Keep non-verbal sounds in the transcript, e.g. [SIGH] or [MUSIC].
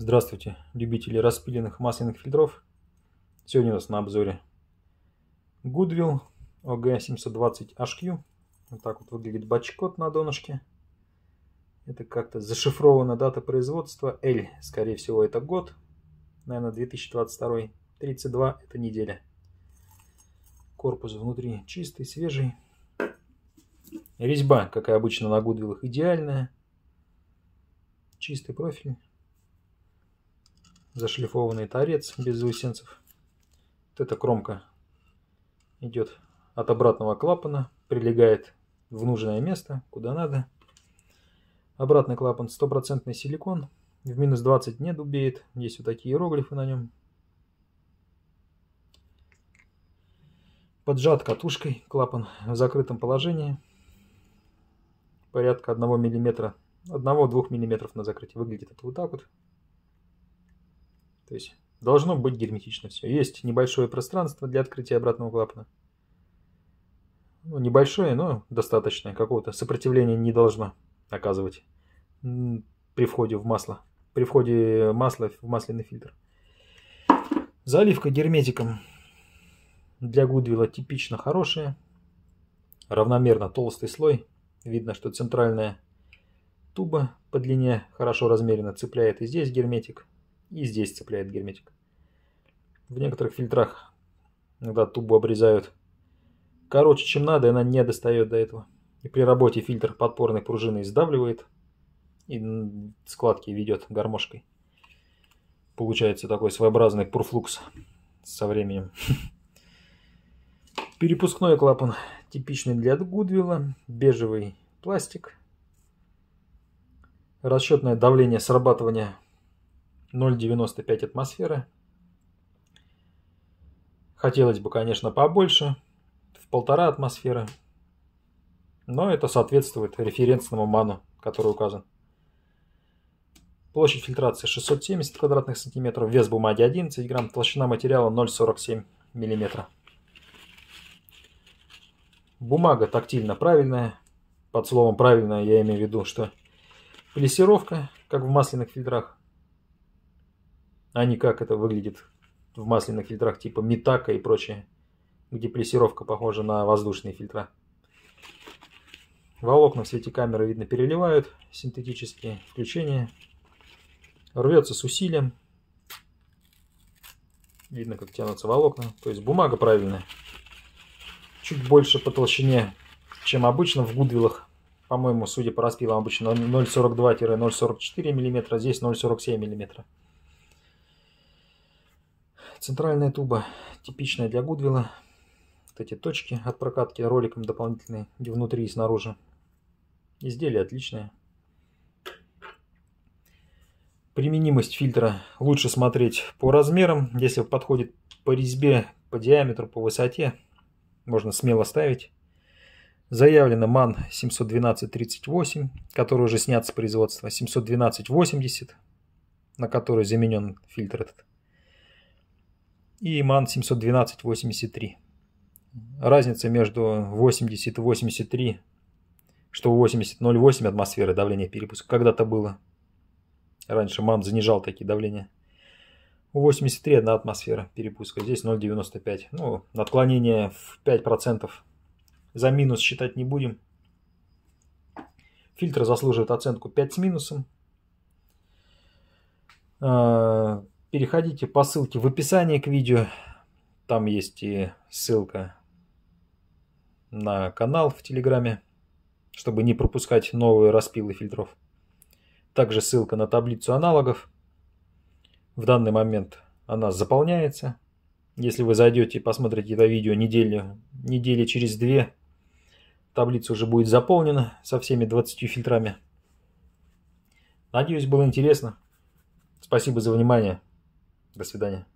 Здравствуйте, любители распиленных масляных фильтров. Сегодня у нас на обзоре Goodwill OG720HQ. Вот так вот выглядит бачкот на донышке. Это как-то зашифрована дата производства. L, скорее всего, это год. Наверное, 2022. 32 это неделя. Корпус внутри чистый, свежий. Резьба, как и обычно на Гудвиллах, идеальная. Чистый профиль зашлифованный торец без заусенцев. Вот эта кромка идет от обратного клапана, прилегает в нужное место, куда надо. Обратный клапан стопроцентный силикон. В минус 20 не дубеет. Есть вот такие иероглифы на нем. Поджат катушкой клапан в закрытом положении. Порядка 1 мм, 1-2 мм на закрытии. Выглядит это вот так вот. То есть должно быть герметично все. Есть небольшое пространство для открытия обратного клапана. Ну, небольшое, но достаточное. Какого-то сопротивления не должно оказывать при входе в масло. При входе масла в масляный фильтр. Заливка герметиком для Гудвилла типично хорошая. Равномерно толстый слой. Видно, что центральная туба по длине хорошо размерена, цепляет и здесь герметик. И здесь цепляет герметик. В некоторых фильтрах иногда тубу обрезают короче, чем надо, и она не достает до этого. И при работе фильтр подпорной пружины сдавливает и складки ведет гармошкой. Получается такой своеобразный пурфлукс со временем. [LAUGHS] Перепускной клапан типичный для Гудвилла, бежевый пластик. Расчетное давление срабатывания 0,95 атмосферы. Хотелось бы, конечно, побольше, в полтора атмосферы. Но это соответствует референсному ману, который указан. Площадь фильтрации 670 квадратных сантиметров, вес бумаги 11 грамм, толщина материала 0,47 миллиметра. Бумага тактильно правильная. Под словом правильная я имею в виду, что плессировка, как в масляных фильтрах, а не как это выглядит в масляных фильтрах типа Митака и прочее, где прессировка похожа на воздушные фильтра. Волокна все эти камеры, видно, переливают синтетические включения. Рвется с усилием. Видно, как тянутся волокна. То есть бумага правильная. Чуть больше по толщине, чем обычно в Гудвиллах. По-моему, судя по распилам, обычно 0,42-0,44 мм, здесь 0,47 мм. Центральная туба типичная для Гудвилла. Вот эти точки от прокатки роликом дополнительные, где внутри и снаружи. Изделие отличное. Применимость фильтра лучше смотреть по размерам. Если подходит по резьбе, по диаметру, по высоте, можно смело ставить. Заявлено МАН 712-38, который уже снят с производства, 712-80, на который заменен фильтр этот и MAN 712-83. Разница между 80 и 83, что 80 0,8 атмосферы давление перепуска когда-то было. Раньше MAN занижал такие давления. 83 одна атмосфера перепуска, здесь 0,95. Ну, отклонение в 5%. За минус считать не будем. Фильтр заслуживает оценку 5 с минусом. А, переходите по ссылке в описании к видео. Там есть и ссылка на канал в Телеграме, чтобы не пропускать новые распилы фильтров. Также ссылка на таблицу аналогов. В данный момент она заполняется. Если вы зайдете и посмотрите это видео недели, недели через две, таблица уже будет заполнена со всеми 20 фильтрами. Надеюсь, было интересно. Спасибо за внимание. До свидания.